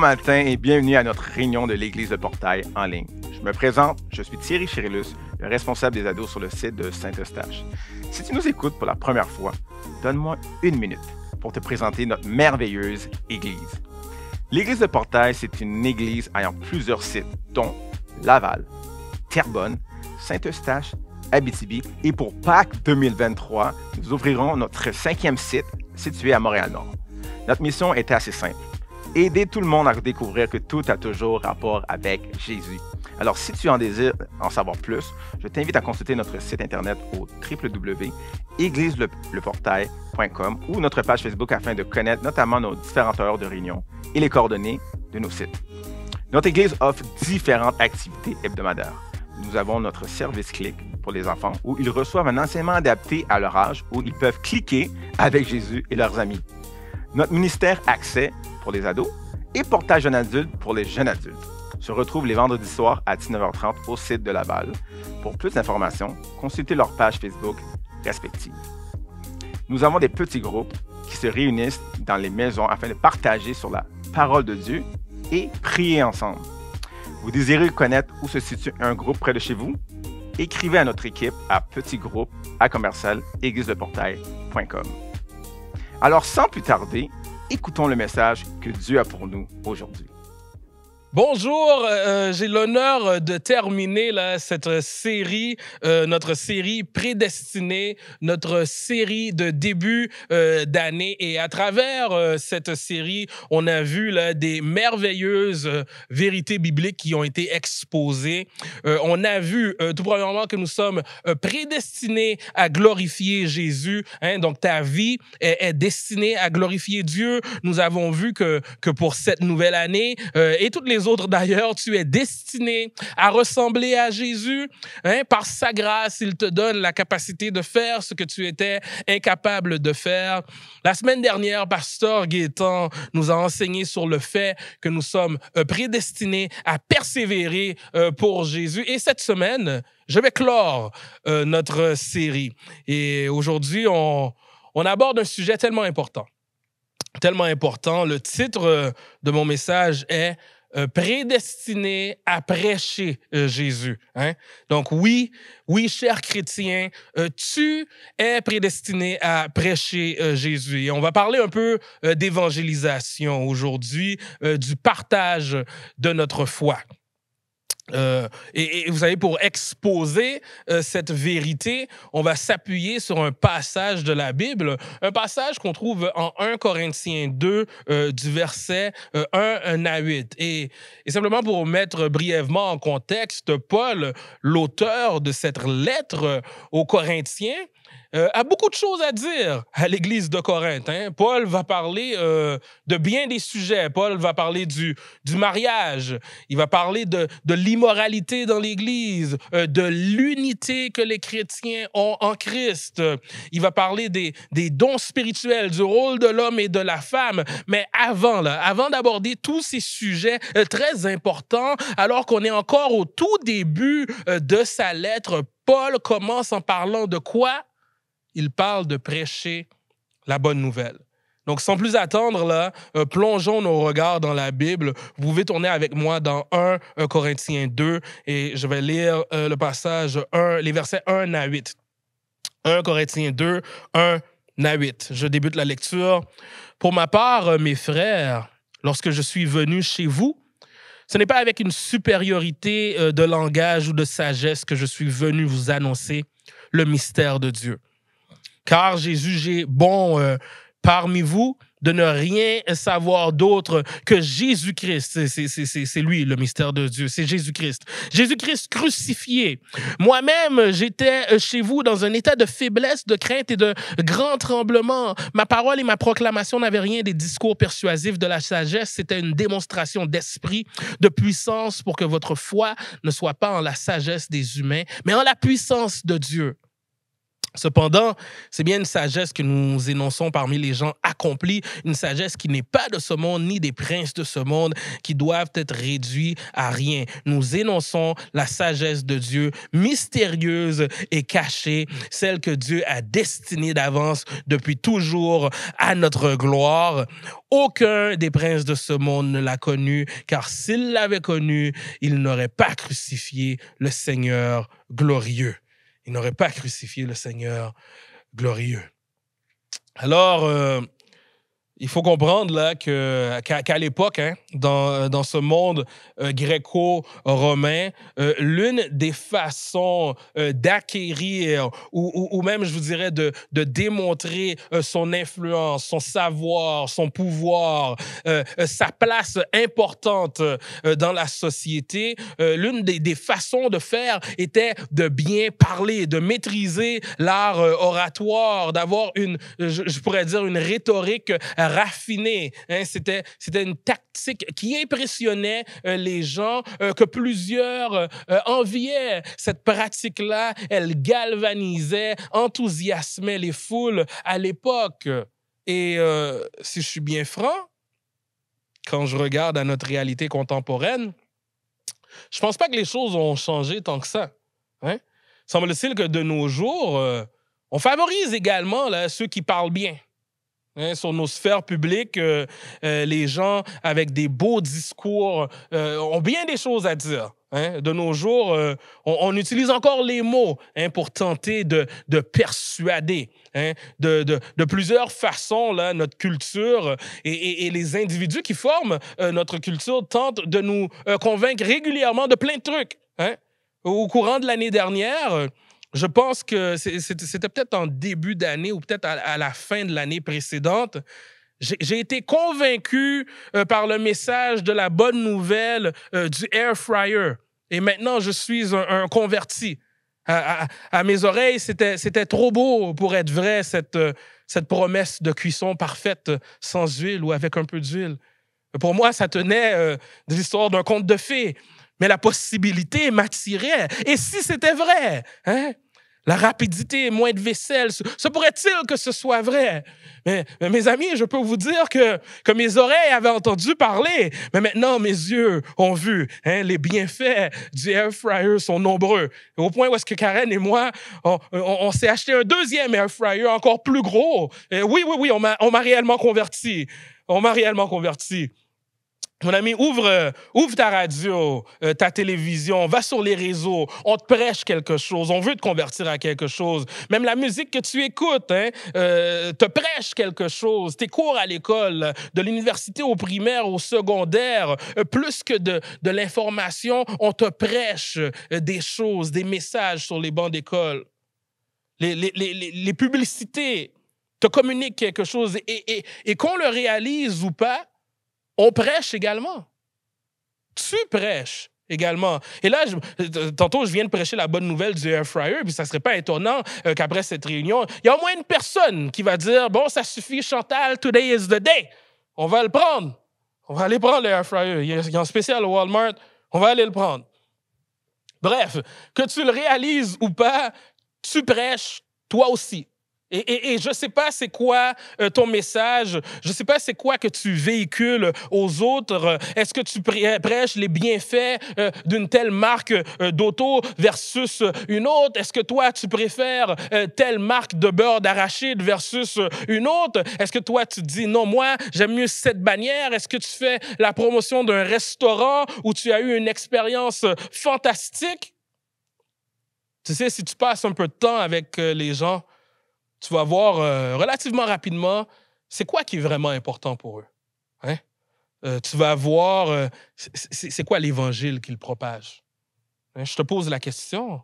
Bon matin et bienvenue à notre réunion de l'Église de Portail en ligne. Je me présente, je suis Thierry Chirilus, le responsable des ados sur le site de Saint-Eustache. Si tu nous écoutes pour la première fois, donne-moi une minute pour te présenter notre merveilleuse Église. L'Église de Portail, c'est une église ayant plusieurs sites, dont Laval, Terrebonne, Saint-Eustache, Abitibi. Et pour Pâques 2023, nous ouvrirons notre cinquième site situé à Montréal-Nord. Notre mission était assez simple aider tout le monde à découvrir que tout a toujours rapport avec Jésus. Alors, si tu en désires en savoir plus, je t'invite à consulter notre site internet au www.égliseleportail.com ou notre page Facebook afin de connaître notamment nos différentes heures de réunion et les coordonnées de nos sites. Notre Église offre différentes activités hebdomadaires. Nous avons notre service clic pour les enfants où ils reçoivent un enseignement adapté à leur âge où ils peuvent cliquer avec Jésus et leurs amis. Notre ministère Accès pour les ados et Portage jeune adulte pour les jeunes adultes se retrouvent les vendredis soirs à 19h30 au site de Laval. Pour plus d'informations, consultez leur page Facebook respective. Nous avons des petits groupes qui se réunissent dans les maisons afin de partager sur la parole de Dieu et prier ensemble. Vous désirez connaître où se situe un groupe près de chez vous? Écrivez à notre équipe à petit groupe à commercial alors sans plus tarder, écoutons le message que Dieu a pour nous aujourd'hui. Bonjour, euh, euh, j'ai l'honneur euh, de terminer cette série, notre série prédestinée, notre série de début d'année. Et à travers cette série, on a vu des merveilleuses vérités bibliques qui ont été exposées. on a vu tout premièrement que nous sommes prédestinés à glorifier Jésus. Hein. donc ta vie est, destinée à glorifier Dieu. Nous avons vu que, que pour cette nouvelle année et toutes les autres d'ailleurs. Tu es destiné à ressembler à Jésus. Hein? Par sa grâce, il te donne la capacité de faire ce que tu étais incapable de faire. La semaine dernière, Pasteur Gaétan nous a enseigné sur le fait que nous sommes euh, prédestinés à persévérer euh, pour Jésus. Et cette semaine, je vais clore euh, notre série. Et aujourd'hui, on, on aborde un sujet tellement important. Tellement important. Le titre de mon message est euh, prédestiné à prêcher euh, Jésus. Hein? Donc oui, oui, cher chrétien, euh, tu es prédestiné à prêcher Jésus. Et on va parler un peu d'évangélisation aujourd'hui, du partage de notre foi. Euh, et, vous savez, pour exposer euh, cette vérité, on va s'appuyer sur un passage de la Bible, un passage qu'on trouve en 1 Corinthiens 2 euh, du verset 1 à 8. et, simplement pour mettre brièvement en contexte, Paul, l'auteur de cette lettre aux Corinthiens, euh, a beaucoup de choses à dire à l'Église de Corinthe. Hein. Paul va parler euh, de bien des sujets. Paul va parler du, du mariage. Il va parler de, l'immoralité dans l'Église, euh, de l'unité que les chrétiens ont en Christ. Il va parler des, dons spirituels, du rôle de l'homme et de la femme. Mais avant, avant d'aborder tous ces sujets très importants, alors qu'on est encore au tout début de sa lettre, Paul commence en parlant de quoi il parle de prêcher la bonne nouvelle. Donc, sans plus attendre, là, euh, plongeons nos regards dans la Bible. Vous pouvez tourner avec moi dans 1 Corinthiens 2 et je vais lire euh, le passage 1, les versets 1 à 8. 1 Corinthiens 2, 1 à 8. Je débute la lecture. Pour ma part, euh, mes frères, lorsque je suis venu chez vous, ce n'est pas avec une supériorité de langage ou de sagesse que je suis venu vous annoncer le mystère de Dieu car Jésus, j'ai bon euh, parmi vous de ne rien savoir d'autre que Jésus-Christ. C'est lui le mystère de Dieu, c'est Jésus-Christ. Jésus-Christ crucifié. Moi-même, j'étais euh, chez vous dans un état de faiblesse, de crainte et de grand tremblement. Ma parole et ma proclamation n'avaient rien des discours persuasifs de la sagesse, c'était une démonstration d'esprit, de puissance pour que votre foi ne soit pas en la sagesse des humains, mais en la puissance de Dieu. Cependant, c'est bien une sagesse que nous énonçons parmi les gens accomplis, une sagesse qui n'est pas de ce monde ni des princes de ce monde qui doivent être réduits à rien. Nous énonçons la sagesse de Dieu mystérieuse et cachée, celle que Dieu a destinée d'avance depuis toujours à notre gloire. Aucun des princes de ce monde ne l'a connue, car s'il l'avait connue, il n'aurait pas crucifié le Seigneur glorieux n'aurait pas crucifié le Seigneur glorieux. Alors, euh, il faut comprendre là qu'à l'époque, hein, dans, ce monde euh, gréco-romain, euh, l'une des façons euh, d'acquérir ou, même, je vous dirais, de, démontrer son influence, son savoir, son pouvoir, sa place importante dans la société, l'une des, façons de faire était de bien parler, de maîtriser l'art oratoire, d'avoir une, je pourrais dire, une rhétorique Raffiné, hein. c'était, c'était une tactique qui impressionnait euh, les gens, euh, que plusieurs euh, enviaient. Cette pratique-là, elle galvanisait, enthousiasmait les foules à l'époque. Et si je suis bien franc, quand je regarde à notre réalité contemporaine, je pense pas que les choses ont changé tant que ça. Hein? Semble-t-il que de nos jours, on favorise également là, ceux qui parlent bien. Hein, sur nos sphères publiques, euh, euh, les gens avec des beaux discours euh, ont bien des choses à dire. Hein. De nos jours, on, utilise encore les mots hein, pour tenter de, de persuader. De, de, plusieurs façons, là, notre culture et, et les individus qui forment notre culture tentent de nous convaincre régulièrement de plein de trucs. Au courant de l'année dernière, je pense que c'était peut-être en début d'année ou peut-être à, la fin de l'année précédente. J'ai été convaincu euh, par le message de la bonne nouvelle euh, du air fryer. Et maintenant, je suis un, converti. À, mes oreilles, c'était trop beau pour être vrai, cette, euh, cette promesse de cuisson parfaite sans huile ou avec un peu d'huile. Pour moi, ça tenait de l'histoire d'un conte de fées mais la possibilité m'attirait. Et si c'était vrai, hein? La rapidité, moins de vaisselle, se pourrait-il que ce soit vrai? Mais, mes amis, je peux vous dire que, que mes oreilles avaient entendu parler, mais maintenant mes yeux ont vu. Hein, les bienfaits du air fryer sont nombreux. Au point où est-ce que Karen et moi, on, s'est acheté un deuxième air fryer encore plus gros. Et oui, oui, oui, on m'a réellement converti. On m'a réellement converti. Mon ami, ouvre, euh, ouvre ta radio, euh, ta télévision, va sur les réseaux, on te prêche quelque chose, on veut te convertir à quelque chose. Même la musique que tu écoutes hein, euh, te prêche quelque chose. Tes cours à l'école, de l'université au primaire, au secondaire, euh, plus que de, de l'information, on te prêche des choses, des messages sur les bancs d'école. Les, les, les, les, publicités te communiquent quelque chose. et, et, et qu'on le réalise ou pas, on prêche également. Tu prêches également. Et là, euh, tantôt, je viens de prêcher la bonne nouvelle du air fryer, puis ça serait pas étonnant euh, qu'après cette réunion, il y a au moins une personne qui va dire Bon, ça suffit, Chantal, today is the day. On va le prendre. On va aller prendre le air fryer. Il y a un spécial au Walmart. On va aller le prendre. Bref, que tu le réalises ou pas, tu prêches toi aussi. Et, je ne sais pas c'est quoi euh, ton message, je ne sais pas c'est quoi que tu véhicules aux autres. Est-ce que tu prêches les bienfaits euh, d'une telle marque euh, d'auto versus une autre? Est-ce que toi, tu préfères telle marque de beurre d'arachide versus une autre? Est-ce que toi, tu dis non, moi, j'aime mieux cette bannière? Est-ce que tu fais la promotion d'un restaurant où tu as eu une expérience fantastique? Tu sais, si tu passes un peu de temps avec les gens, tu vas voir euh, relativement rapidement c'est quoi qui est vraiment important pour eux. Hein? Euh, tu vas voir euh, c'est quoi l'évangile qu'ils propagent. Hein? Je te pose la question.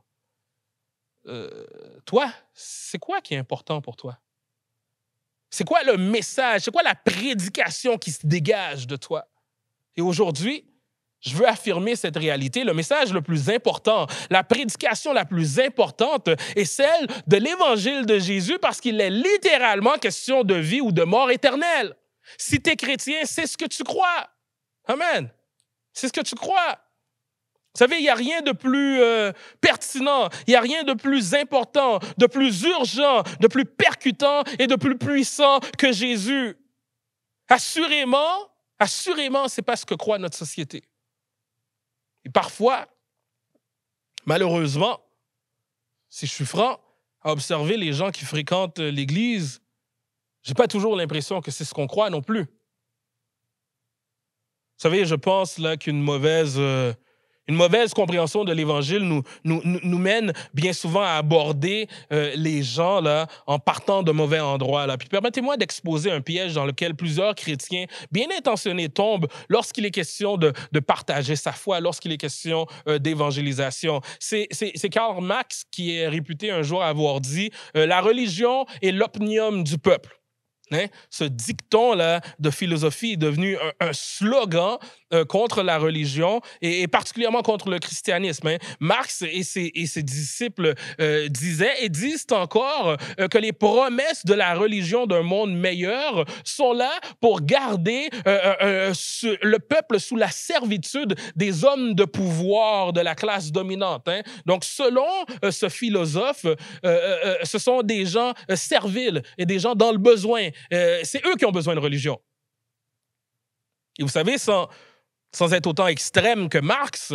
toi, c'est quoi qui est important pour toi? C'est quoi le message? C'est quoi la prédication qui se dégage de toi? Et aujourd'hui, je veux affirmer cette réalité. Le message le plus important, la prédication la plus importante est celle de l'évangile de Jésus parce qu'il est littéralement question de vie ou de mort éternelle. Si tu es chrétien, c'est ce que tu crois. Amen. C'est ce que tu crois. Vous savez, il n'y a rien de plus euh, pertinent, il n'y a rien de plus important, de plus urgent, de plus percutant et de plus puissant que Jésus. Assurément, assurément, c'est pas ce que croit notre société. Et parfois, malheureusement, si je suis franc, à observer les gens qui fréquentent euh, l'Église, j'ai pas toujours l'impression que c'est ce qu'on croit non plus. Vous savez, je pense là qu'une mauvaise euh, une mauvaise compréhension de l'Évangile nous, nous, nous, mène bien souvent à aborder euh, les gens là, en partant de mauvais endroits. Là. Puis permettez-moi d'exposer un piège dans lequel plusieurs chrétiens bien intentionnés tombent lorsqu'il est question de, de, partager sa foi, lorsqu'il est question euh, d'évangélisation. C'est Karl Marx qui est réputé un jour avoir dit euh, La religion est l'opnium du peuple ». Hein? Ce dicton-là de philosophie est devenu un, slogan euh, contre la religion et, particulièrement contre le christianisme. Hein. Marx et ses, disciples euh, disaient et disent encore euh, que les promesses de la religion d'un monde meilleur sont là pour garder le peuple sous la servitude des hommes de pouvoir de la classe dominante. Hein. Donc, selon ce philosophe, ce sont des gens serviles et des gens dans le besoin euh, c'est eux qui ont besoin de religion. Et vous savez, sans, sans être autant extrême que Marx,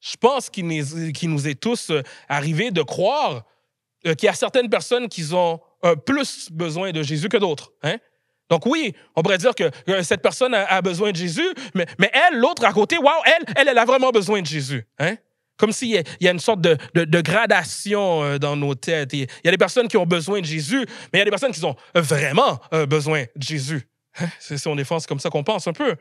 je pense qu'il nous, est tous euh, arrivé de croire euh, qu'il y a certaines personnes qui ont plus besoin de Jésus que d'autres. Hein? Donc oui, on pourrait dire que, cette personne a, besoin de Jésus, mais, elle, l'autre à côté, waouh, elle, elle, elle a vraiment besoin de Jésus. Hein? Comme s'il y, y, a une sorte de, gradation euh, dans nos têtes. Il y a des personnes qui ont besoin de Jésus, mais il y a des personnes qui ont vraiment euh, besoin de Jésus. Hein? C'est si on défense comme ça qu'on pense un peu.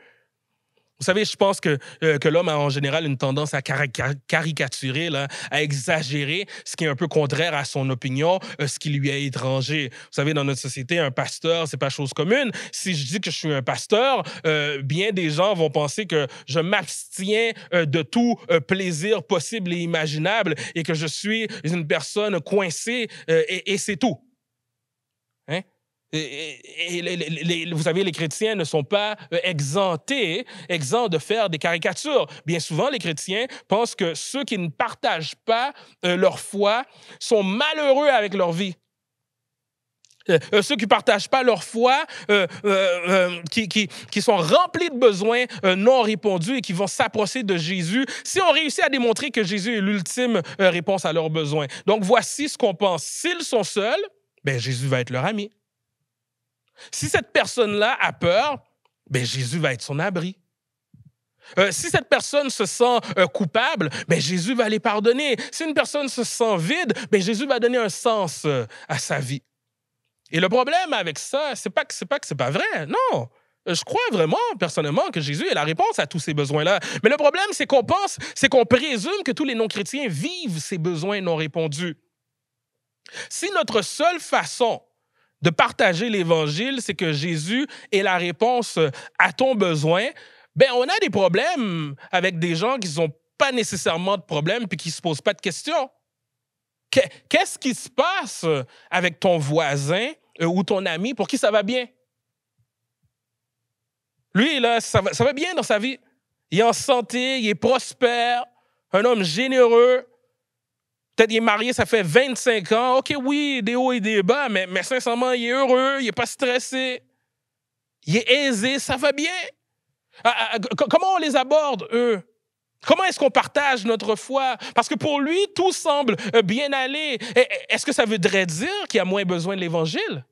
Vous savez, je pense euh, que, l'homme a en général une tendance à caricaturer, à exagérer, ce qui est un peu contraire à son opinion, euh, ce qui lui est étranger. Vous savez, dans notre société, un pasteur, c'est pas chose commune. Si je dis que je suis un pasteur, euh, bien des gens vont penser que je m'abstiens de tout plaisir possible et imaginable et que je suis une personne coincée et c'est tout vous savez, les chrétiens ne sont pas euh, exemptés, exempts de faire des caricatures. Bien souvent, les chrétiens pensent que ceux qui ne partagent pas euh, leur foi sont malheureux avec leur vie. Euh, ceux qui ne partagent pas leur foi, qui, qui, sont remplis de besoins non répondus et qui vont s'approcher de Jésus, si on réussit à démontrer que Jésus est l'ultime réponse à leurs besoins. Donc voici ce qu'on pense. S'ils sont seuls, ben, Jésus va être leur ami. Si cette personne-là a peur, ben Jésus va être son abri. Euh, si cette personne se sent euh, coupable, ben Jésus va les pardonner. Si une personne se sent vide, ben Jésus va donner un sens euh, à sa vie. Et le problème avec ça, c'est pas que c'est pas que c'est pas vrai. Non, je crois vraiment personnellement que Jésus est la réponse à tous ces besoins-là. Mais le problème, c'est qu'on pense, c'est qu'on présume que tous les non-chrétiens vivent ces besoins non répondus. Si notre seule façon de partager l'Évangile, c'est que Jésus est la réponse euh, à ton besoin. Ben, on a des problèmes avec des gens qui n'ont pas nécessairement de problème puis qui ne se posent pas de questions. Qu'est-ce qui se passe euh, avec ton voisin euh, ou ton ami pour qui ça va bien? Lui, là, va, ça va bien dans sa vie. Il est en santé, il est prospère, un homme généreux, Peut-être qu'il est marié, ça fait 25 ans. OK, oui, des hauts et des bas, mais, mais sincèrement, il est heureux, il n'est pas stressé. Il est aisé, ça va bien. Ah, ah, ah, comment on les aborde, eux? Comment est-ce qu'on partage notre foi? Parce que pour lui, tout semble euh, bien aller. Est-ce que ça voudrait dire qu'il a moins besoin de l'Évangile?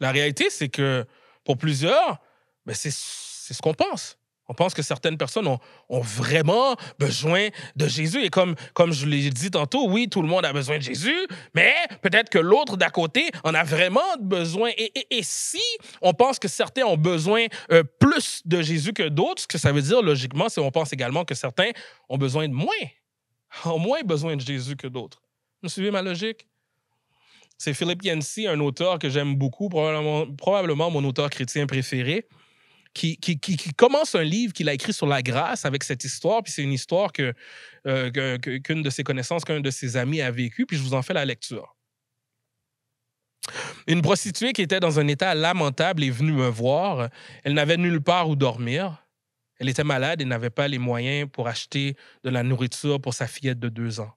La réalité, c'est que pour plusieurs, ben, c'est ce qu'on pense. On pense que certaines personnes ont, vraiment besoin de Jésus. Et comme, comme je l'ai dit tantôt, oui, tout le monde a besoin de Jésus, mais peut-être que l'autre d'à côté en a vraiment besoin. Et, si on pense que certains ont besoin euh, plus de Jésus que d'autres, ce que ça veut dire logiquement, c'est qu'on pense également que certains ont besoin de moins, ont moins besoin de Jésus que d'autres. Vous suivez ma logique? C'est Philippe Yancey, un auteur que j'aime beaucoup, probablement, probablement mon auteur chrétien préféré qui, commence un livre qu'il a écrit sur la grâce avec cette histoire. Puis c'est une histoire euh, qu'une de ses connaissances, qu'un de ses amis a vécu. Puis je vous en fais la lecture. Une prostituée qui était dans un état lamentable est venue me voir. Elle n'avait nulle part où dormir. Elle était malade et n'avait pas les moyens pour acheter de la nourriture pour sa fillette de deux ans.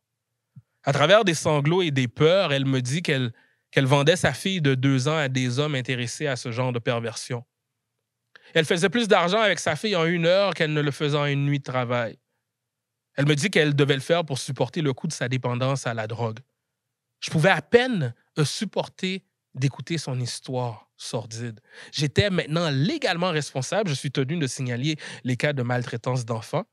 À travers des sanglots et des peurs, elle me dit qu'elle, qu'elle vendait sa fille de deux ans à des hommes intéressés à ce genre de perversion. Elle faisait plus d'argent avec sa fille en une heure qu'elle ne le faisait en une nuit de travail. Elle me dit qu'elle devait le faire pour supporter le coût de sa dépendance à la drogue. Je pouvais à peine euh, supporter d'écouter son histoire sordide. J'étais maintenant légalement responsable. Je suis tenu de signaler les cas de maltraitance d'enfants.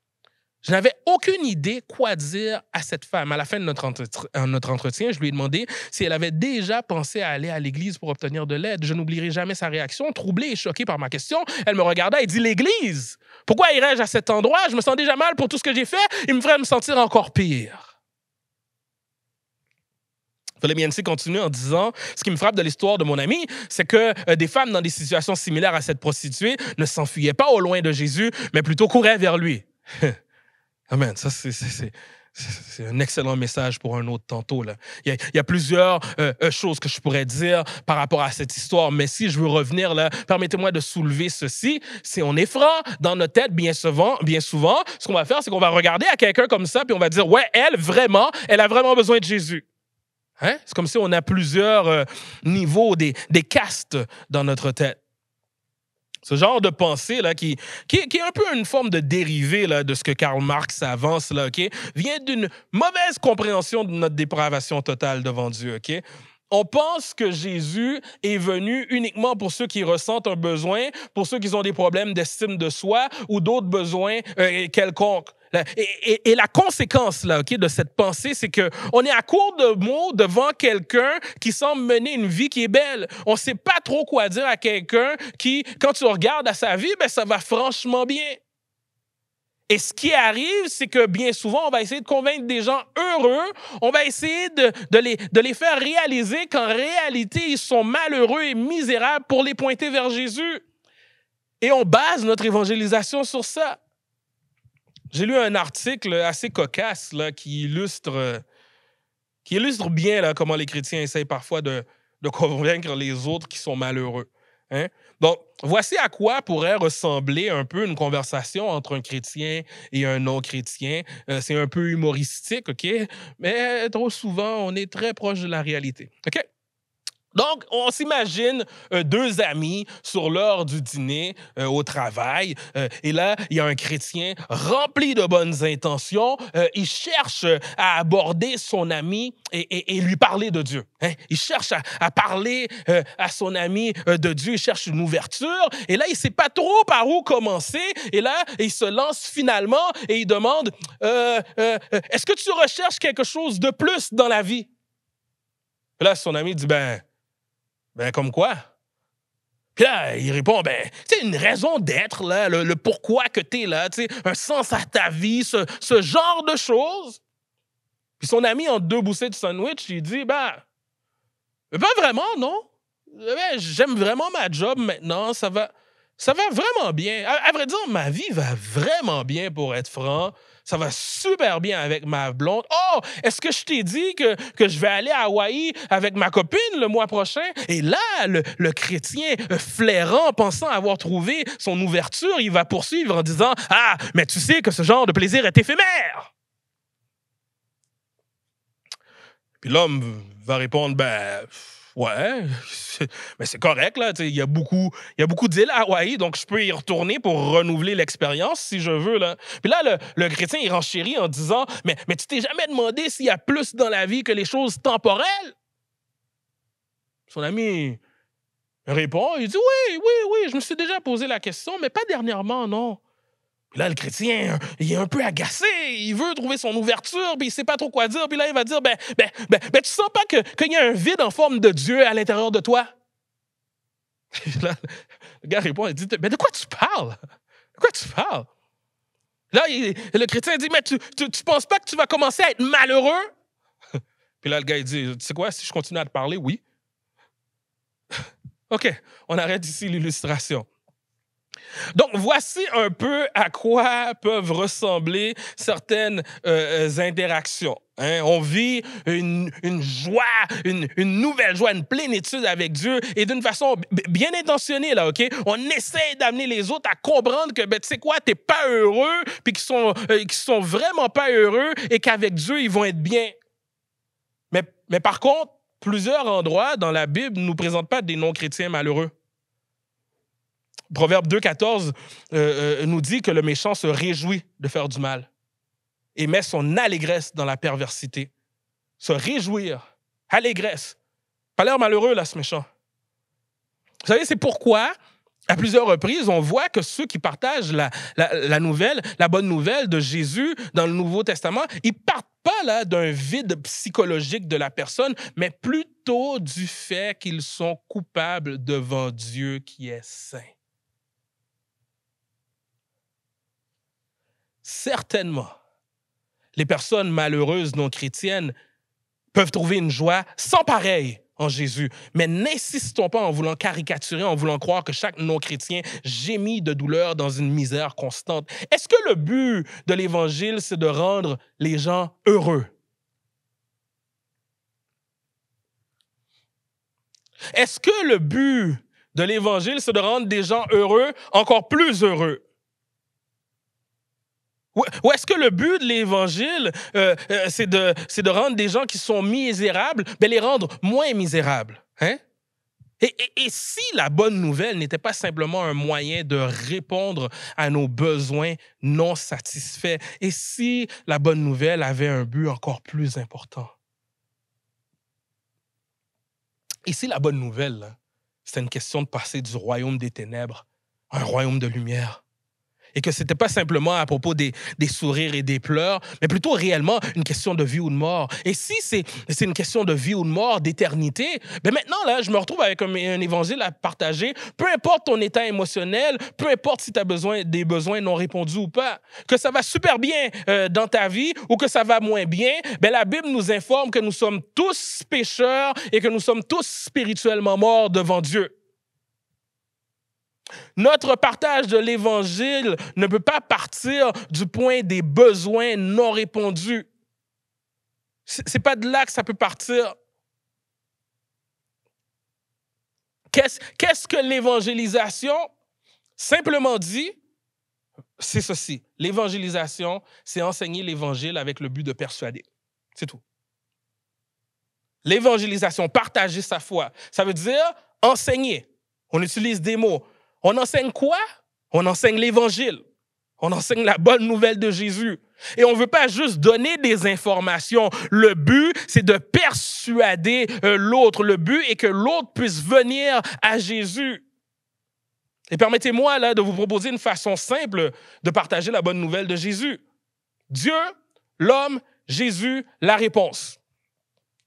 Je n'avais aucune idée quoi dire à cette femme. À la fin de notre, entretien, euh, notre entretien, je lui ai demandé si elle avait déjà pensé à aller à l'église pour obtenir de l'aide. Je n'oublierai jamais sa réaction, troublée et choquée par ma question. Elle me regarda et dit L'église Pourquoi irais-je à cet endroit Je me sens déjà mal pour tout ce que j'ai fait. Il me ferait me sentir encore pire. Philip continue en disant Ce qui me frappe de l'histoire de mon ami, c'est que euh, des femmes dans des situations similaires à cette prostituée ne s'enfuyaient pas au loin de Jésus, mais plutôt couraient vers lui. Amen. Ah, ça, c'est. un excellent message pour un autre tantôt. Là. Il, y a, plusieurs euh, euh, choses que je pourrais dire par rapport à cette histoire, mais si je veux revenir là, permettez-moi de soulever ceci. Si on est franc dans notre tête, bien souvent, bien souvent ce qu'on va faire, c'est qu'on va regarder à quelqu'un comme ça, puis on va dire, ouais, elle, vraiment, elle a vraiment besoin de Jésus. Hein? C'est comme si on a plusieurs euh, niveaux, des, des castes dans notre tête. Ce genre de pensée là, qui, qui, est un peu une forme de dérivé de ce que Karl Marx avance, là, vient d'une mauvaise compréhension de notre dépravation totale devant Dieu. ok on pense que Jésus est venu uniquement pour ceux qui ressentent un besoin, pour ceux qui ont des problèmes d'estime de soi ou d'autres besoins euh, quelconques. Et, la conséquence là, de cette pensée, c'est que on est à court de mots devant quelqu'un qui semble mener une vie qui est belle. On ne sait pas trop quoi dire à quelqu'un qui, quand tu regardes à sa vie, ben, ça va franchement bien. Et ce qui arrive, c'est que bien souvent, on va essayer de convaincre des gens heureux, on va essayer de, les, faire réaliser qu'en réalité, ils sont malheureux et misérables pour les pointer vers Jésus. Et on base notre évangélisation sur ça. J'ai lu un article assez cocasse qui, illustre, illustre bien comment les chrétiens essayent parfois de, de convaincre les autres qui sont malheureux. Hein? Donc, voici à quoi pourrait ressembler un peu une conversation entre un chrétien et un non-chrétien. Euh, c'est un peu humoristique, OK? Mais trop souvent, on est très proche de la réalité. OK? Donc, on s'imagine euh, deux amis sur l'heure du dîner euh, au travail, euh, et là, il y a un chrétien rempli de bonnes intentions. il cherche à aborder son ami et, lui parler de Dieu. Hein. Il cherche à, parler à son ami de Dieu. Il cherche une ouverture, et là, il sait pas trop par où commencer. Et là, il se lance finalement et il demande Est-ce que tu recherches quelque chose de plus dans la vie Là, son ami dit Ben ben, comme quoi? Puis là, il répond, ben, c'est une raison d'être, là, le, pourquoi que t'es là, tu un sens à ta vie, ce, genre de choses. Puis son ami, en deux boussées de sandwich, il dit, bah, ben, pas vraiment, non? Ben, j'aime vraiment ma job maintenant, ça va, ça va vraiment bien. à, vrai dire, ma vie va vraiment bien, pour être franc. Ça va super bien avec ma blonde. Oh, est-ce que je t'ai dit que, je vais aller à Hawaï avec ma copine le mois prochain? Et là, le, chrétien flairant, pensant avoir trouvé son ouverture, il va poursuivre en disant Ah, mais tu sais que ce genre de plaisir est éphémère. Puis l'homme va répondre Ben ouais, mais c'est correct, là. Il y, a beaucoup, y a beaucoup d'îles à Hawaï, donc je peux y retourner pour renouveler l'expérience si je veux, là. Puis là, le, le chrétien, il renchérit en disant Mais, mais tu t'es jamais demandé s'il y a plus dans la vie que les choses temporelles Son ami répond Il dit Oui, oui, oui, je me suis déjà posé la question, mais pas dernièrement, non là, le chrétien, hein, il est un peu agacé, il veut trouver son ouverture, puis il sait pas trop quoi dire. Puis là, il va dire, ben, ben, ben, ben tu sens pas qu'il y a un vide en forme de Dieu à l'intérieur de toi? là, le gars répond, il dit, mais de quoi tu parles? De quoi tu parles? Là, le chrétien dit, mais tu, tu, penses pas que tu vas commencer à être malheureux? Puis là, le gars, il dit, tu sais quoi, si je continue à te parler, oui. OK, on arrête ici l'illustration. Donc, voici un peu à quoi peuvent ressembler certaines euh, interactions. Hein. On vit une, joie, une, nouvelle joie, une plénitude avec Dieu et d'une façon bien intentionnée, là, OK? On essaie d'amener les autres à comprendre que, ben, tu sais quoi, t'es pas heureux, puis qu'ils sont, euh, sont vraiment pas heureux et qu'avec Dieu, ils vont être bien. Mais, mais par contre, plusieurs endroits dans la Bible ne nous présentent pas des non-chrétiens malheureux. Proverbe 2,14 euh, euh, nous dit que le méchant se réjouit de faire du mal et met son allégresse dans la perversité. Se réjouir, allégresse. Pas l'air malheureux, là, ce méchant. Vous savez, c'est pourquoi, à plusieurs reprises, on voit que ceux qui partagent la, la nouvelle, la bonne nouvelle de Jésus dans le Nouveau Testament, ils partent pas là d'un vide psychologique de la personne, mais plutôt du fait qu'ils sont coupables devant Dieu qui est saint. Certainement, les personnes malheureuses non chrétiennes peuvent trouver une joie sans pareil en Jésus. Mais n'insistons pas en voulant caricaturer, en voulant croire que chaque non-chrétien gémit de douleur dans une misère constante. Est-ce que le but de l'Évangile, c'est de rendre les gens heureux? Est-ce que le but de l'Évangile, c'est de rendre des gens heureux, encore plus heureux? Ou est-ce que le but de l'Évangile, euh, euh, c'est de, rendre des gens qui sont misérables, ben les rendre moins misérables? Hein? et, si la bonne nouvelle n'était pas simplement un moyen de répondre à nos besoins non satisfaits, et si la bonne nouvelle avait un but encore plus important? Et si la bonne nouvelle, c'est une question de passer du royaume des ténèbres à un royaume de lumière? et que c'était pas simplement à propos des, sourires et des pleurs, mais plutôt réellement une question de vie ou de mort. Et si c'est une question de vie ou de mort, d'éternité, ben maintenant, là, je me retrouve avec un, évangile à partager, peu importe ton état émotionnel, peu importe si tu as besoin, des besoins non répondus ou pas, que ça va super bien euh, dans ta vie ou que ça va moins bien, ben la Bible nous informe que nous sommes tous pécheurs et que nous sommes tous spirituellement morts devant Dieu. Notre partage de l'Évangile ne peut pas partir du point des besoins non répondus. C'est pas de là que ça peut partir. Qu'est-ce que l'évangélisation? Simplement dit, c'est ceci. L'évangélisation, c'est enseigner l'Évangile avec le but de persuader. C'est tout. L'évangélisation, partager sa foi, ça veut dire enseigner. On utilise des mots on enseigne quoi? On enseigne l'Évangile. On enseigne la bonne nouvelle de Jésus. Et on ne veut pas juste donner des informations. Le but, c'est de persuader euh, l'autre. Le but est que l'autre puisse venir à Jésus. Et permettez-moi là de vous proposer une façon simple de partager la bonne nouvelle de Jésus. Dieu, l'homme, Jésus, la réponse.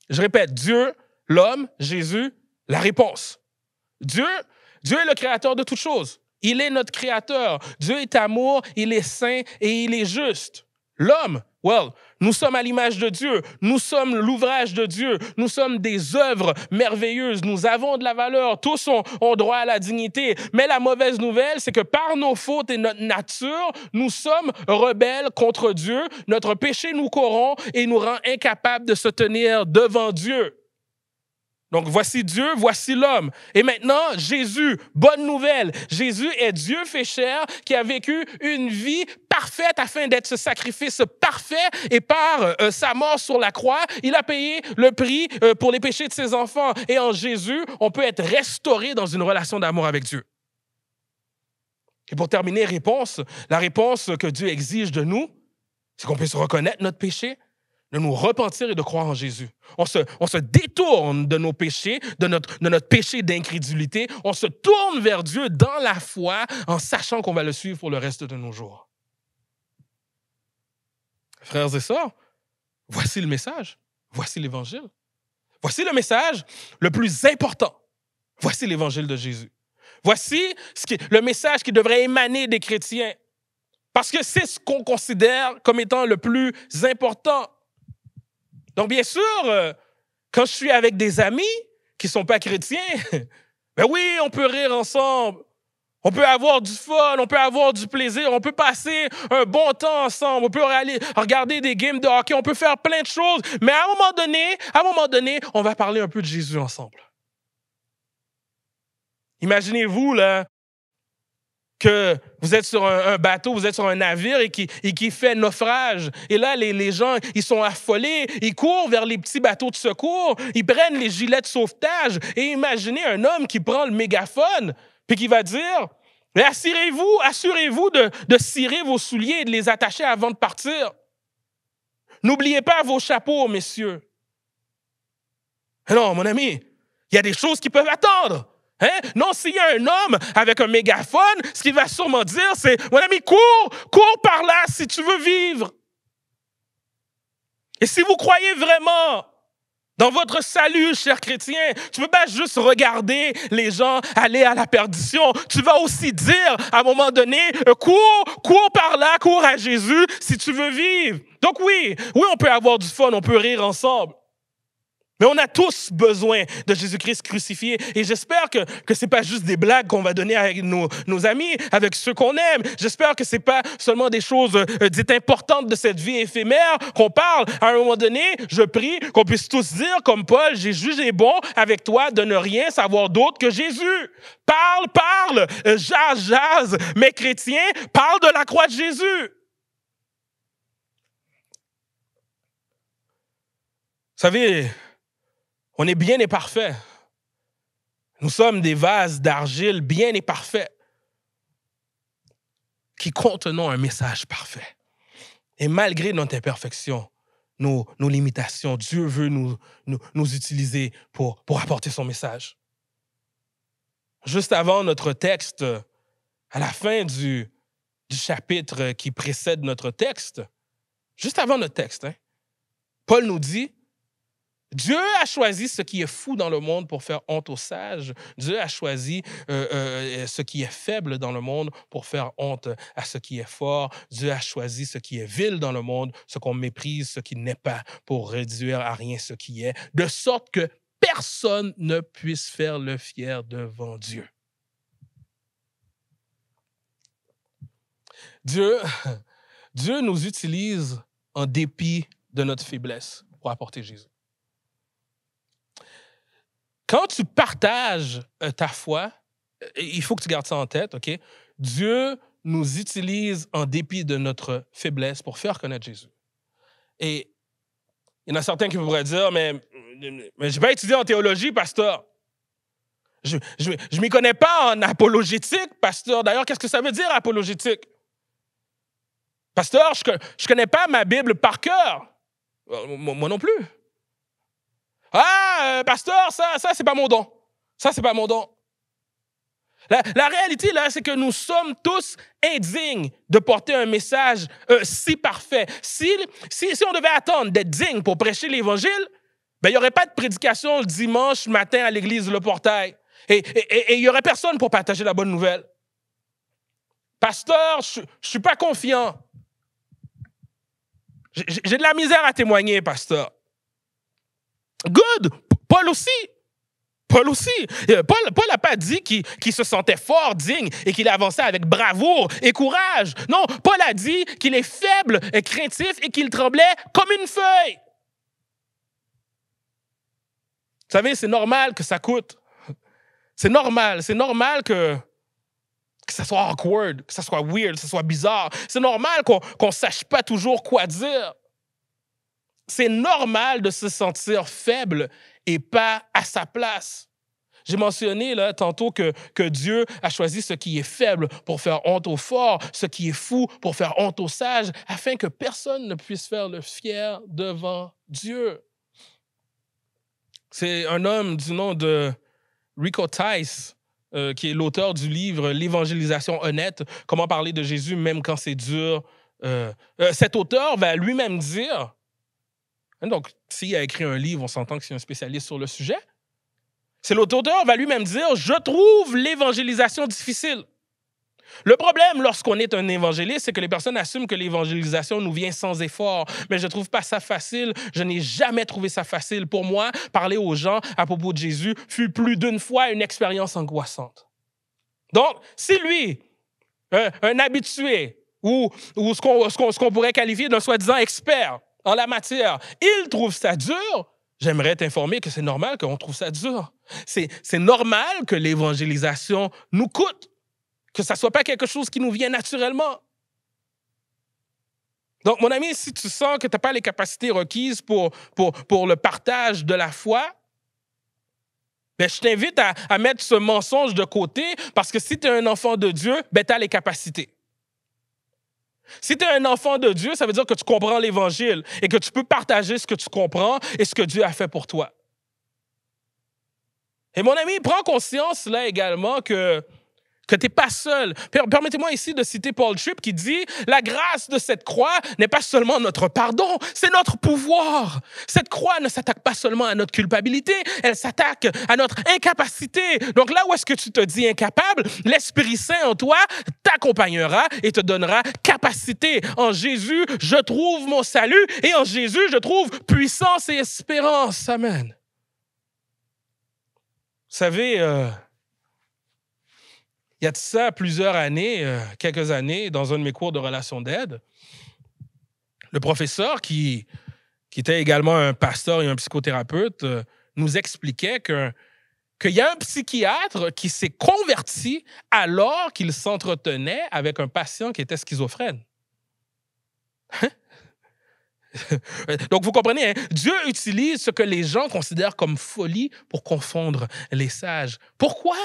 Je répète, Dieu, l'homme, Jésus, la réponse. Dieu, Dieu est le créateur de toutes choses. Il est notre créateur. Dieu est amour, il est saint et il est juste. L'homme, well, nous sommes à l'image de Dieu, nous sommes l'ouvrage de Dieu, nous sommes des œuvres merveilleuses, nous avons de la valeur, tous ont, ont droit à la dignité. Mais la mauvaise nouvelle, c'est que par nos fautes et notre nature, nous sommes rebelles contre Dieu, notre péché nous corrompt et nous rend incapables de se tenir devant Dieu. Donc voici Dieu, voici l'homme. Et maintenant, Jésus, bonne nouvelle. Jésus est Dieu fait chair qui a vécu une vie parfaite afin d'être ce sacrifice parfait. Et par euh, euh, sa mort sur la croix, il a payé le prix euh, pour les péchés de ses enfants. Et en Jésus, on peut être restauré dans une relation d'amour avec Dieu. Et pour terminer, réponse. La réponse que Dieu exige de nous, c'est qu'on puisse reconnaître notre péché, de nous repentir et de croire en Jésus. On se, on se détourne de nos péchés, de notre, de notre péché d'incrédulité. On se tourne vers Dieu dans la foi en sachant qu'on va le suivre pour le reste de nos jours. Frères et sœurs, voici le message. Voici l'évangile. Voici le message le plus important. Voici l'évangile de Jésus. Voici ce qui, le message qui devrait émaner des chrétiens. Parce que c'est ce qu'on considère comme étant le plus important. Donc, bien sûr, euh, quand je suis avec des amis qui ne sont pas chrétiens, ben oui, on peut rire ensemble. On peut avoir du fun, on peut avoir du plaisir, on peut passer un bon temps ensemble, on peut aller regarder des games de hockey, on peut faire plein de choses, mais à un moment donné, à un moment donné, on va parler un peu de Jésus ensemble. Imaginez-vous là, que vous êtes sur un, bateau, vous êtes sur un navire et qui, fait naufrage. Et là, les, gens, ils sont affolés, ils courent vers les petits bateaux de secours, ils prennent les gilets de sauvetage. Et imaginez un homme qui prend le mégaphone, puis qui va dire, assurez-vous, assurez-vous de, cirer vos souliers et de les attacher avant de partir. N'oubliez pas vos chapeaux, messieurs. Non, mon ami, il y a des choses qui peuvent attendre. Hein? Non, s'il y a un homme avec un mégaphone, ce qu'il va sûrement dire, c'est Mon ami, cours, cours par là si tu veux vivre. Et si vous croyez vraiment dans votre salut, cher chrétien, tu ne peux pas juste regarder les gens aller à la perdition. Tu vas aussi dire à un moment donné euh, Cours, cours par là, cours à Jésus si tu veux vivre. Donc, oui, oui, on peut avoir du fun, on peut rire ensemble. Mais on a tous besoin de Jésus-Christ crucifié. Et j'espère que ce n'est pas juste des blagues qu'on va donner avec nos, nos amis, avec ceux qu'on aime. J'espère que ce n'est pas seulement des choses euh, dites importantes de cette vie éphémère qu'on parle. À un moment donné, je prie qu'on puisse tous dire, comme Paul, j'ai jugé bon avec toi de ne rien savoir d'autre que Jésus. Parle, parle, euh, jase, jase. Mes chrétiens, parle de la croix de Jésus. Vous savez, on est bien et parfait. Nous sommes des vases d'argile bien et parfaits qui contenons un message parfait. Et malgré notre imperfection, nos, nos limitations, Dieu veut nous, nous, utiliser pour, pour apporter son message. Juste avant notre texte, à la fin du, du chapitre qui précède notre texte, juste avant notre texte, hein, Paul nous dit, Dieu a choisi ce qui est fou dans le monde pour faire honte aux sages. Dieu a choisi euh, euh, ce qui est faible dans le monde pour faire honte à ce qui est fort. Dieu a choisi ce qui est vil dans le monde, ce qu'on méprise, ce qui n'est pas, pour réduire à rien ce qui est, de sorte que personne ne puisse faire le fier devant Dieu. Dieu, Dieu nous utilise en dépit de notre faiblesse pour apporter Jésus. Quand tu partages euh, ta foi, euh, il faut que tu gardes ça en tête, OK? Dieu nous utilise en dépit de notre faiblesse pour faire connaître Jésus. Et il y en a certains qui pourraient dire, mais, je je pas étudié en théologie, pasteur. Je ne m'y connais pas en apologétique, pasteur. D'ailleurs, qu'est-ce que ça veut dire, apologétique? Pasteur, je ne connais pas ma Bible par cœur. Euh, moi non plus. Ah, euh, pasteur, ça, ça, c'est pas mon don. Ça, c'est pas mon don. La, réalité, là, c'est que nous sommes tous indignes de porter un message euh, si parfait. Si, si, on devait attendre d'être digne pour prêcher l'Évangile, ben, il n'y aurait pas de prédication le dimanche matin à l'église Le Portail. Et il n'y aurait personne pour partager la bonne nouvelle. Pasteur, je ne suis pas confiant. J'ai de la misère à témoigner, pasteur. Good! Paul aussi! Paul aussi. Euh, Paul, n'a pas dit qu'il se sentait fort, digne et qu'il avançait avec bravoure et courage. Non, Paul a dit qu'il est faible, et euh, craintif et qu'il tremblait comme une feuille. Vous savez, c'est normal que ça coûte. C'est normal. C'est normal que, ça soit awkward, que ça soit weird, que ça soit bizarre. C'est normal qu'on ne sache pas toujours quoi dire c'est normal de se sentir faible et pas à sa place. J'ai mentionné là, tantôt que, Dieu a choisi ce qui est faible pour faire honte aux forts, ce qui est fou pour faire honte aux sages, afin que personne ne puisse faire le fier devant Dieu. C'est un homme du nom de Rico Tice euh, qui est l'auteur du livre L'évangélisation honnête, comment parler de Jésus même quand c'est dur. Euh, euh, cet auteur va lui-même dire Hein, donc, s'il a écrit un livre, on s'entend que c'est un spécialiste sur le sujet. C'est l'auteur va lui-même dire Je trouve l'évangélisation difficile. Le problème lorsqu'on est un évangéliste, c'est que les personnes assument que l'évangélisation nous vient sans effort. Mais je ne trouve pas ça facile. Je n'ai jamais trouvé ça facile. Pour moi, parler aux gens à propos de Jésus fut plus d'une fois une expérience angoissante. Donc, si lui, un, habitué, ou, ou ce qu'on pourrait qualifier d'un soi-disant expert, en la matière, ils trouvent ça dur, j'aimerais t'informer que c'est normal qu'on trouve ça dur. C'est normal que l'évangélisation nous coûte, que ça ne soit pas quelque chose qui nous vient naturellement. Donc, mon ami, si tu sens que tu n'as pas les capacités requises pour, pour, pour le partage de la foi, ben, je t'invite à, mettre ce mensonge de côté parce que si tu es un enfant de Dieu, ben, tu as les capacités. Si tu es un enfant de Dieu, ça veut dire que tu comprends l'Évangile et que tu peux partager ce que tu comprends et ce que Dieu a fait pour toi. Et mon ami, prends conscience là également que que tu n'es pas seul. Permettez-moi ici de citer Paul Tripp qui dit, la grâce de cette croix n'est pas seulement notre pardon, c'est notre pouvoir. Cette croix ne s'attaque pas seulement à notre culpabilité, elle s'attaque à notre incapacité. Donc là où est-ce que tu te dis incapable, l'Esprit Saint en toi t'accompagnera et te donnera capacité. En Jésus, je trouve mon salut et en Jésus, je trouve puissance et espérance. Amen. Vous savez, euh, il y a de ça plusieurs années, euh, quelques années, dans un de mes cours de relations d'aide, le professeur, qui, qui était également un pasteur et un psychothérapeute, euh, nous expliquait que qu'il y a un psychiatre qui s'est converti alors qu'il s'entretenait avec un patient qui était schizophrène. Hein? Donc, vous comprenez, hein? Dieu utilise ce que les gens considèrent comme folie pour confondre les sages. Pourquoi?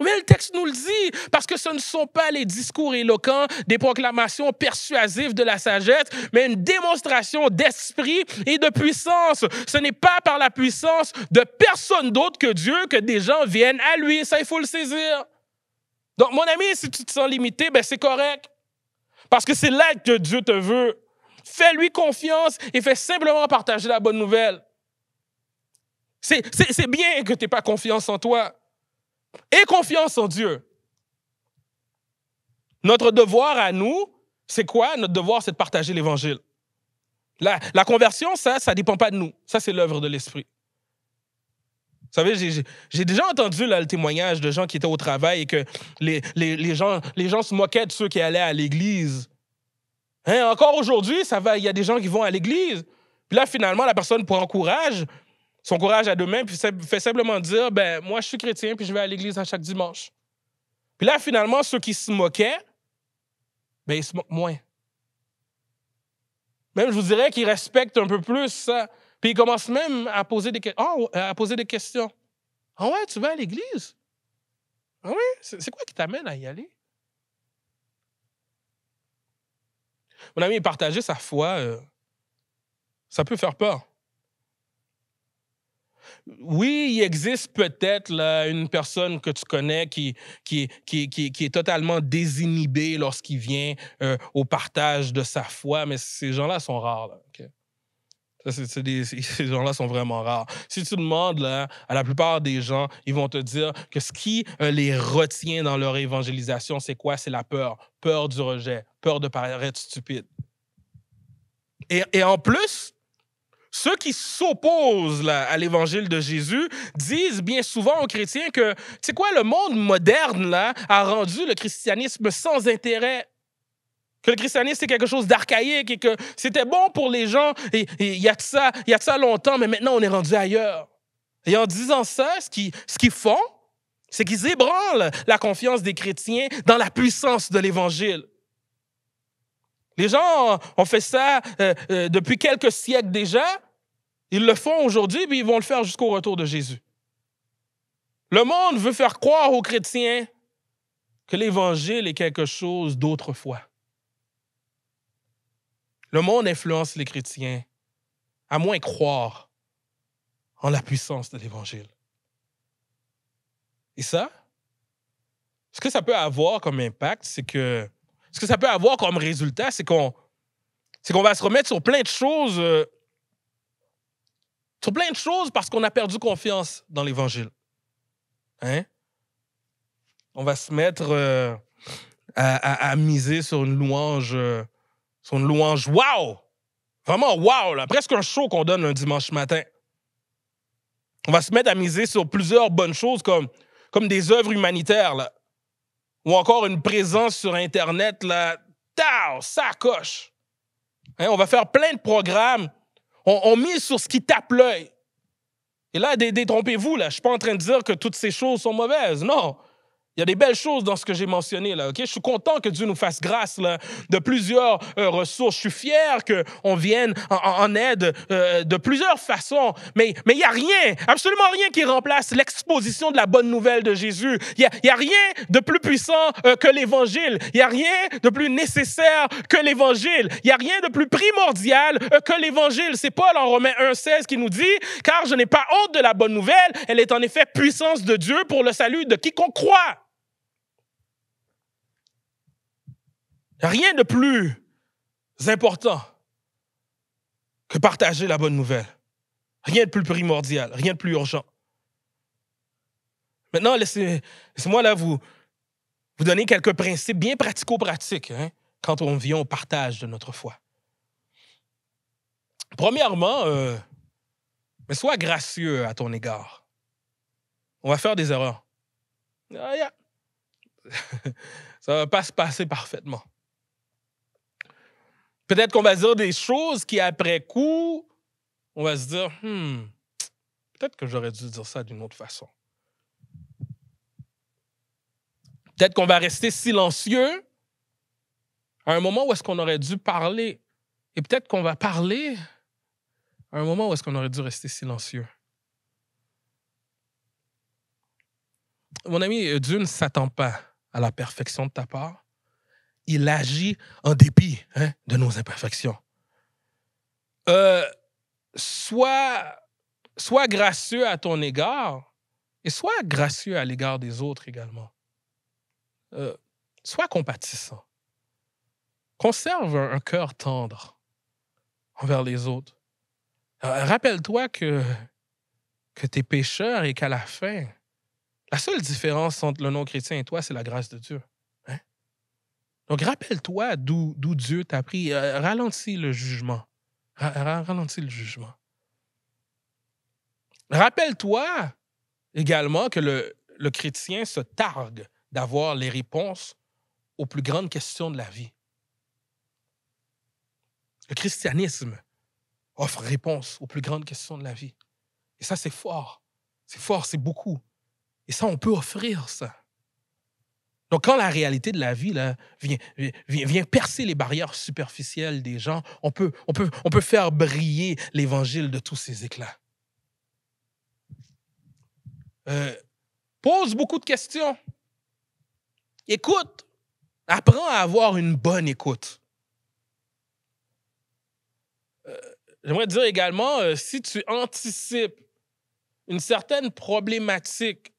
Mais le texte nous le dit, parce que ce ne sont pas les discours éloquents, des proclamations persuasives de la sagesse, mais une démonstration d'esprit et de puissance. Ce n'est pas par la puissance de personne d'autre que Dieu que des gens viennent à lui. Ça, il faut le saisir. Donc, mon ami, si tu te sens limité, ben, c'est correct. Parce que c'est là que Dieu te veut. Fais-lui confiance et fais simplement partager la bonne nouvelle. C'est bien que tu n'aies pas confiance en toi et confiance en Dieu. Notre devoir à nous, c'est quoi Notre devoir, c'est de partager l'Évangile. La, conversion, ça, ça ne dépend pas de nous. Ça, c'est l'œuvre de l'Esprit. Vous savez, j'ai déjà entendu le témoignage de gens qui étaient au travail et que les, gens, se moquaient de ceux qui allaient à l'église. Hein, encore aujourd'hui, ça va, il y a des gens qui vont à l'église. Puis là, finalement, la personne pour encourage, son courage à demain puis puis fait simplement dire ben moi, je suis chrétien, puis je vais à l'église à chaque dimanche. Puis là, finalement, ceux qui se moquaient, ben ils se moquent moins. Même, je vous dirais qu'ils respectent un peu plus ça. Puis ils commencent même à poser des, oh, euh, à poser des questions. Ah ouais, tu vas à l'église? Ah oui? C'est quoi qui t'amène à y aller? Mon ami, partager sa foi, euh, ça peut faire peur oui, il existe peut-être une personne que tu connais qui, est totalement désinhibée lorsqu'il vient euh, au partage de sa foi, mais ces gens-là sont rares. ces gens-là sont vraiment rares. Si tu demandes à la plupart des gens, ils vont te dire que ce qui euh, les retient dans leur évangélisation, c'est quoi? C'est la peur. Peur du rejet, peur de paraître stupide. et en plus, ceux qui s'opposent à l'évangile de Jésus disent bien souvent aux chrétiens que, tu sais quoi, le monde moderne là, a rendu le christianisme sans intérêt que le christianisme, c'est quelque chose d'archaïque et que c'était bon pour les gens et il y, a de ça, y a ça longtemps, mais maintenant on est rendu ailleurs. Et en disant ça, ce qu'ils ce font, c'est qu'ils ébranlent la confiance des chrétiens dans la puissance de l'Évangile. Les gens ont fait ça euh, euh, depuis quelques siècles déjà, ils le font aujourd'hui, puis ils vont le faire jusqu'au retour de Jésus. Le monde veut faire croire aux chrétiens que l'Évangile est quelque chose d'autrefois. Le monde influence les chrétiens à moins croire en la puissance de l'Évangile. Et ça, ce que ça peut avoir comme impact, c'est que ce que ça peut avoir comme résultat, c'est qu'on qu'on va se remettre sur plein de choses euh, sur plein de choses parce qu'on a perdu confiance dans l'Évangile. Hein? On va se mettre euh, à, miser sur une louange, euh, sur une louange wow! Vraiment wow, presque un show qu'on donne un dimanche matin. On va se mettre à miser sur plusieurs bonnes choses comme, comme des œuvres humanitaires, ou encore une présence sur Internet, là, ça coche. Hein, on va faire plein de programmes on, on mise sur ce qui tape l'œil. Et là, détrompez-vous, là, je ne suis pas en train de dire que toutes ces choses sont mauvaises. Non. Il y a des belles choses dans ce que j'ai mentionné là, OK? Je suis content que Dieu nous fasse grâce là, de plusieurs euh, ressources. Je suis fier qu'on vienne en, aide euh, de plusieurs façons. Mais mais il n'y a rien, absolument rien qui remplace l'exposition de la bonne nouvelle de Jésus. Il n'y a, rien de plus puissant euh, que l'Évangile. Il n'y a rien de plus nécessaire que l'Évangile. Il n'y a rien de plus primordial que l'Évangile. C'est Paul en Romains 1,16 qui nous dit, car je n'ai pas honte de la bonne nouvelle, elle est en effet puissance de Dieu pour le salut de quiconque croit. Rien de plus important que partager la bonne nouvelle. Rien de plus primordial, rien de plus urgent. Maintenant, laissez-moi là vous, vous donner quelques principes bien pratico-pratiques hein, quand on vient au partage de notre foi. Premièrement, euh, mais sois gracieux à ton égard. On va faire des erreurs. Ah, Ça ne va pas se passer parfaitement. Peut-être qu'on va dire des choses qui, après coup, on va se dire, hmm, peut-être que j'aurais dû dire ça d'une autre façon. Peut-être qu'on va rester silencieux à un moment où est-ce qu'on aurait dû parler. Et peut-être qu'on va parler à un moment où est-ce qu'on aurait dû rester silencieux. Mon ami, euh, Dieu ne s'attend pas à la perfection de ta part il agit en dépit hein, de nos imperfections. Euh, sois, gracieux à ton égard et sois gracieux à l'égard des autres également. Euh, sois compatissant. Conserve un, cœur tendre envers les autres. Euh, rappelle-toi que, que tu es pécheur et qu'à la fin, la seule différence entre le non-chrétien et toi, c'est la grâce de Dieu. Donc, rappelle-toi d'où Dieu t'a pris. Euh, ralentis le jugement. ralentis le jugement. Rappelle-toi également que le, le chrétien se targue d'avoir les réponses aux plus grandes questions de la vie. Le christianisme offre réponse aux plus grandes questions de la vie. Et ça, c'est fort. C'est fort, c'est beaucoup. Et ça, on peut offrir ça. Donc, quand la réalité de la vie vient, vient, percer les barrières superficielles des gens, on peut, on peut, on peut faire briller l'évangile de tous ses éclats. Euh, pose beaucoup de questions. Écoute. Apprends à avoir une bonne écoute. Euh, j'aimerais dire également, euh, si tu anticipes une certaine problématique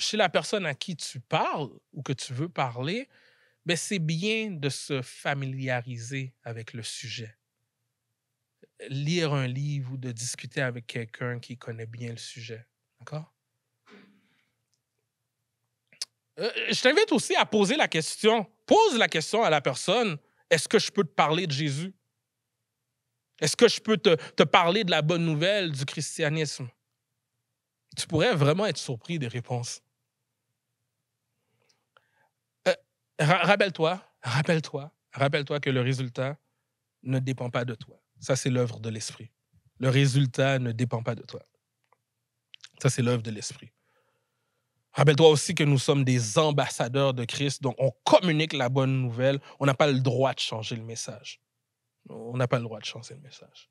chez la personne à qui tu parles ou que tu veux parler, ben, c'est bien de se familiariser avec le sujet. Lire un livre ou de discuter avec quelqu'un qui connaît bien le sujet. D'accord? Euh, je t'invite aussi à poser la question. Pose la question à la personne est-ce que je peux te parler de Jésus? Est-ce que je peux te parler de la bonne nouvelle du christianisme? Tu pourrais vraiment être surpris des réponses. rappelle-toi, rappelle-toi, rappelle-toi que le résultat ne dépend pas de toi. Ça, c'est l'œuvre de l'esprit. Le résultat ne dépend pas de toi. Ça, c'est l'œuvre de l'esprit. Rappelle-toi aussi que nous sommes des ambassadeurs de Christ, donc on communique la bonne nouvelle. On n'a pas le droit de changer le message. On n'a pas le droit de changer le message.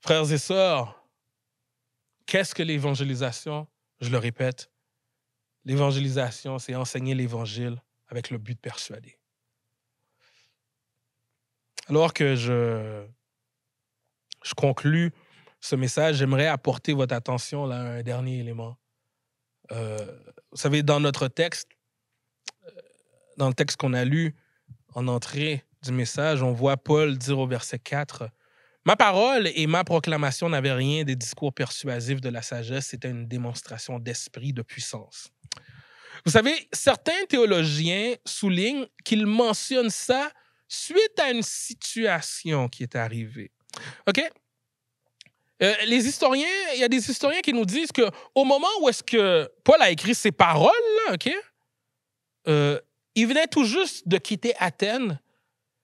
Frères et sœurs, qu'est-ce que l'évangélisation Je le répète, l'évangélisation, c'est enseigner l'évangile avec le but de persuader. Alors que je, je conclus ce message, j'aimerais apporter votre attention là, à un dernier élément. Euh, vous savez, dans notre texte, euh, dans le texte qu'on a lu en entrée du message, on voit Paul dire au verset 4, Ma parole et ma proclamation n'avaient rien des discours persuasifs de la sagesse, c'était une démonstration d'esprit, de puissance. Vous savez, certains théologiens soulignent qu'ils mentionnent ça suite à une situation qui est arrivée. OK? Euh, les historiens, il y a des historiens qui nous disent que au moment où est-ce que Paul a écrit ces paroles, ok, euh, il venait tout juste de quitter Athènes,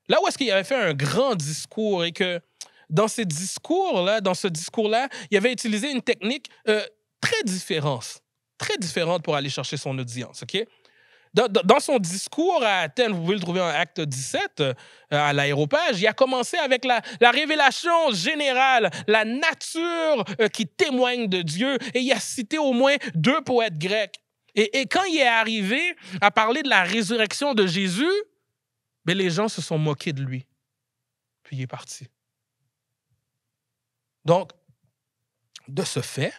là où est-ce qu'il avait fait un grand discours et que dans ces discours là, dans ce discours là, il avait utilisé une technique euh, très différente très différente pour aller chercher son audience, OK? Dans, dans son discours à Athènes, vous pouvez le trouver en acte 17, euh, à l'aéropage, il a commencé avec la, révélation générale, la nature euh, qui témoigne de Dieu, et il a cité au moins deux poètes grecs. Et, quand il est arrivé à parler de la résurrection de Jésus, mais ben, les gens se sont moqués de lui. Puis il est parti. Donc, de ce fait,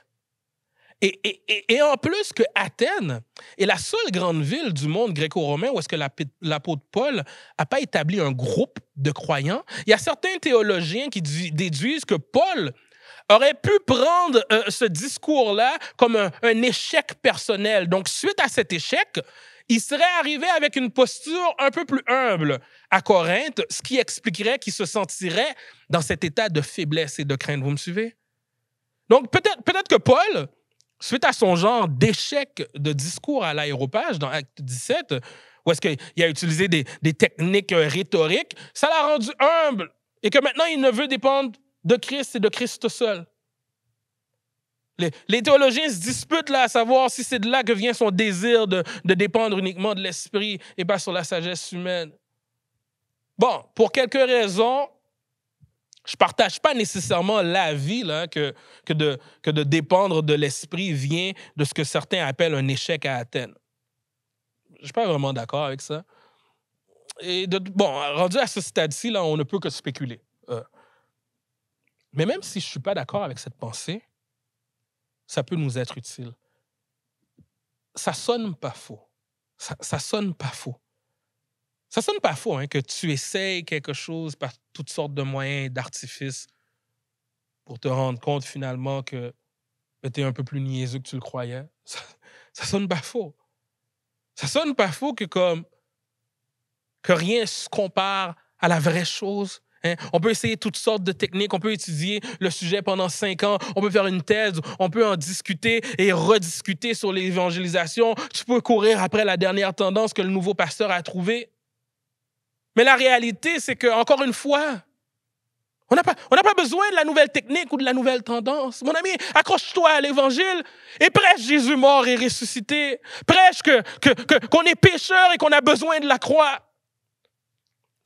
et, en plus que Athènes est la seule grande ville du monde gréco-romain où est-ce que l'apôtre Paul n'a pas établi un groupe de croyants. Il y a certains théologiens qui déduisent que Paul aurait pu prendre euh, ce discours-là comme un, échec personnel. Donc, suite à cet échec, il serait arrivé avec une posture un peu plus humble à Corinthe, ce qui expliquerait qu'il se sentirait dans cet état de faiblesse et de crainte. Vous me suivez? Donc, peut-être peut que Paul Suite à son genre d'échec de discours à l'aéropage dans Acte 17, où est-ce qu'il a utilisé des, techniques euh, rhétoriques, ça l'a rendu humble et que maintenant il ne veut dépendre de Christ et de Christ seul. Les, théologiens se disputent là à savoir si c'est de là que vient son désir de, de dépendre uniquement de l'esprit et pas sur la sagesse humaine. Bon, pour quelques raisons, je ne partage pas nécessairement l'avis là, que, que, de, que de dépendre de l'esprit vient de ce que certains appellent un échec à Athènes. Je ne suis pas vraiment d'accord avec ça. Et de, bon, rendu à ce stade-ci, là, on ne peut que spéculer. Euh. Mais même si je ne suis pas d'accord avec cette pensée, ça peut nous être utile. Ça sonne pas faux. Ça, ça sonne pas faux. Ça sonne pas faux, hein, que tu essayes quelque chose par toutes sortes de moyens et d'artifices pour te rendre compte finalement que ben, tu es un peu plus niaiseux que tu le croyais. Ça, ne sonne pas faux. Ça sonne pas faux que comme que rien se compare à la vraie chose. Hein. On peut essayer toutes sortes de techniques, on peut étudier le sujet pendant cinq ans, on peut faire une thèse, on peut en discuter et rediscuter sur l'évangélisation. Tu peux courir après la dernière tendance que le nouveau pasteur a trouvée. Mais la réalité, c'est que, encore une fois, on n'a pas, besoin de la nouvelle technique ou de la nouvelle tendance. Mon ami, accroche-toi à l'Évangile et prêche Jésus mort et ressuscité. Prêche qu'on que, qu'on est pécheur et qu'on a besoin de la croix.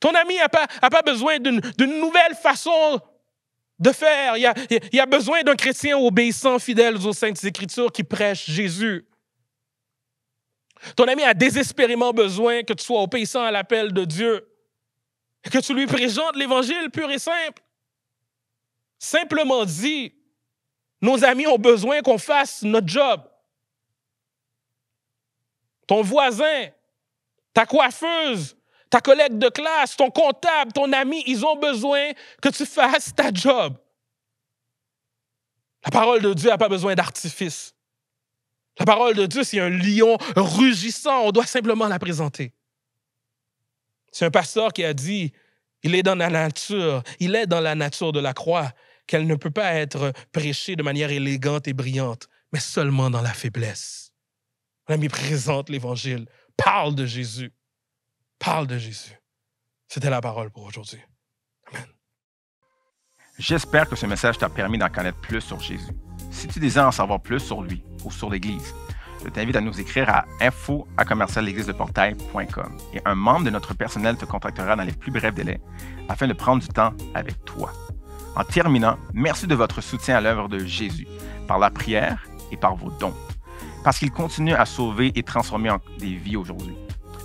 Ton ami n'a pas, besoin d'une nouvelle façon de faire. Il y il a besoin d'un chrétien obéissant, fidèle aux Saintes Écritures qui prêche Jésus. Ton ami a désespérément besoin que tu sois obéissant à l'appel de Dieu. Que tu lui présentes l'évangile pur et simple. Simplement dit, nos amis ont besoin qu'on fasse notre job. Ton voisin, ta coiffeuse, ta collègue de classe, ton comptable, ton ami, ils ont besoin que tu fasses ta job. La parole de Dieu n'a pas besoin d'artifice. La parole de Dieu, c'est un lion rugissant, on doit simplement la présenter. C'est un pasteur qui a dit, il est dans la nature, il est dans la nature de la croix, qu'elle ne peut pas être prêchée de manière élégante et brillante, mais seulement dans la faiblesse. Mon ami présente l'Évangile, parle de Jésus, parle de Jésus. C'était la parole pour aujourd'hui. Amen. J'espère que ce message t'a permis d'en connaître plus sur Jésus. Si tu désires en savoir plus sur lui ou sur l'Église, je t'invite à nous écrire à info à portail.com et un membre de notre personnel te contactera dans les plus brefs délais afin de prendre du temps avec toi. En terminant, merci de votre soutien à l'œuvre de Jésus par la prière et par vos dons, parce qu'il continue à sauver et transformer des vies aujourd'hui.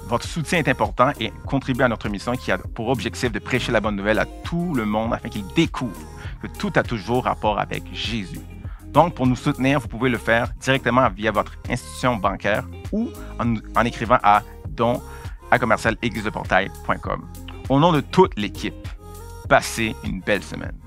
Votre soutien est important et contribue à notre mission qui a pour objectif de prêcher la bonne nouvelle à tout le monde afin qu'il découvre que tout a toujours rapport avec Jésus. Donc, pour nous soutenir, vous pouvez le faire directement via votre institution bancaire ou en, écrivant à don à Au nom de toute l'équipe, passez une belle semaine.